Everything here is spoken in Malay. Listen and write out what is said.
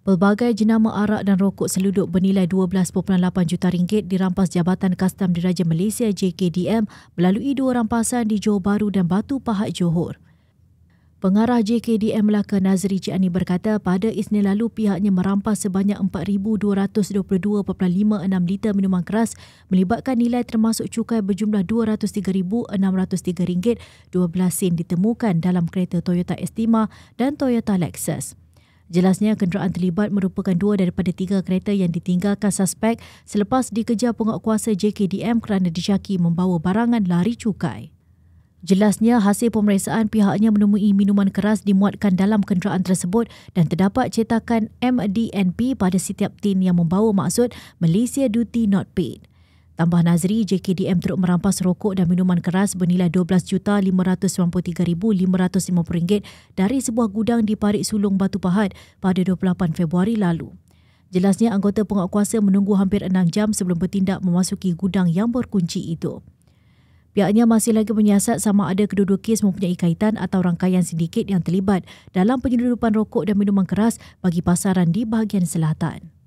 Pelbagai jenama arak dan rokok seludup bernilai 12.8 juta ringgit dirampas Jabatan Kastam Diraja Malaysia JKDM melalui dua rampasan di Johor Bahru dan Batu Pahat Johor. Pengarah JKDM Melaka Nazri Ciani berkata pada Isnin lalu pihaknya merampas sebanyak 4,222.56 liter minuman keras melibatkan nilai termasuk cukai berjumlah RM203,603, 12 sen ditemukan dalam kereta Toyota Estima dan Toyota Lexus. Jelasnya, kenderaan terlibat merupakan dua daripada tiga kereta yang ditinggalkan suspek selepas dikejar penguatkuasa JKDM kerana dijaki membawa barangan lari cukai. Jelasnya, hasil pemeriksaan pihaknya menemui minuman keras dimuatkan dalam kenderaan tersebut dan terdapat cetakan MDNP pada setiap tin yang membawa maksud Malaysia Duty Not Paid. Tambah Nazri, JKDM teruk merampas rokok dan minuman keras bernilai RM12,593,550 dari sebuah gudang di Parik Sulung Batu Pahat pada 28 Februari lalu. Jelasnya anggota penguatkuasa menunggu hampir enam jam sebelum bertindak memasuki gudang yang berkunci itu. Pihaknya masih lagi menyiasat sama ada kedua-dua kes mempunyai kaitan atau rangkaian sindiket yang terlibat dalam penyeludupan rokok dan minuman keras bagi pasaran di bahagian selatan.